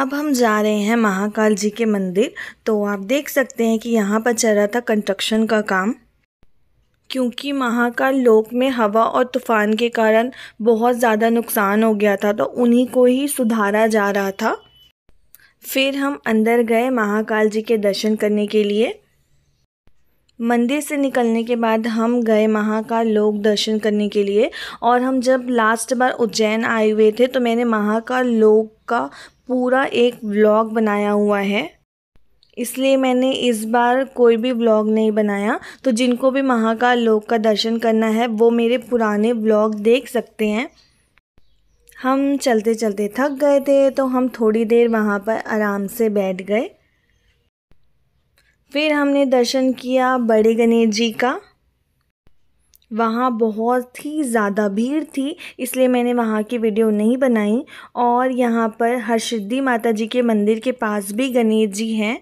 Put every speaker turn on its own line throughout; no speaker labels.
अब हम जा रहे हैं महाकाल जी के मंदिर तो आप देख सकते हैं कि यहाँ पर चल रहा था कंस्ट्रक्शन का काम क्योंकि महाकाल लोक में हवा और तूफान के कारण बहुत ज़्यादा नुकसान हो गया था तो उन्हीं को ही सुधारा जा रहा था फिर हम अंदर गए महाकाल जी के दर्शन करने के लिए मंदिर से निकलने के बाद हम गए महाकाल लोक दर्शन करने के लिए और हम जब लास्ट बार उज्जैन आए हुए थे तो मैंने महाकाल लोक का पूरा एक व्लॉग बनाया हुआ है इसलिए मैंने इस बार कोई भी व्लॉग नहीं बनाया तो जिनको भी महाकाल लोक का दर्शन करना है वो मेरे पुराने व्लॉग देख सकते हैं हम चलते चलते थक गए थे तो हम थोड़ी देर वहाँ पर आराम से बैठ गए फिर हमने दर्शन किया बड़े गणेश जी का वहाँ बहुत ही ज़्यादा भीड़ थी इसलिए मैंने वहाँ की वीडियो नहीं बनाई और यहाँ पर हरसिद्धि माता जी के मंदिर के पास भी गणेश जी हैं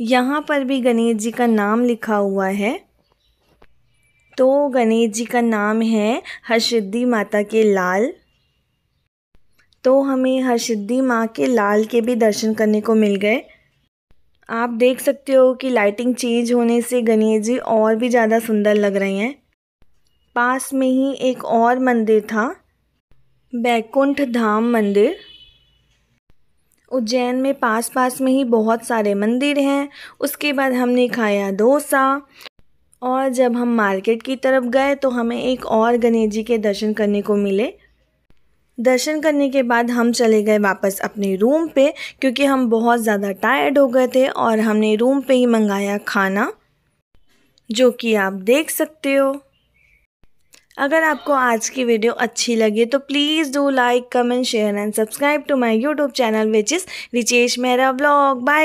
यहाँ पर भी गणेश जी का नाम लिखा हुआ है तो गणेश जी का नाम है हरसिद्धि माता के लाल तो हमें हर्षिद्धि माँ के लाल के भी दर्शन करने को मिल गए आप देख सकते हो कि लाइटिंग चेंज होने से गणेश जी और भी ज़्यादा सुंदर लग रहे हैं पास में ही एक और मंदिर था बैकुंठ धाम मंदिर उज्जैन में पास पास में ही बहुत सारे मंदिर हैं उसके बाद हमने खाया डोसा और जब हम मार्केट की तरफ गए तो हमें एक और गणेश जी के दर्शन करने को मिले दर्शन करने के बाद हम चले गए वापस अपने रूम पे क्योंकि हम बहुत ज़्यादा टायर्ड हो गए थे और हमने रूम पे ही मंगाया खाना जो कि आप देख सकते हो अगर आपको आज की वीडियो अच्छी लगे तो please do like comment share and subscribe to my YouTube channel which is Richesh Mehra blog bye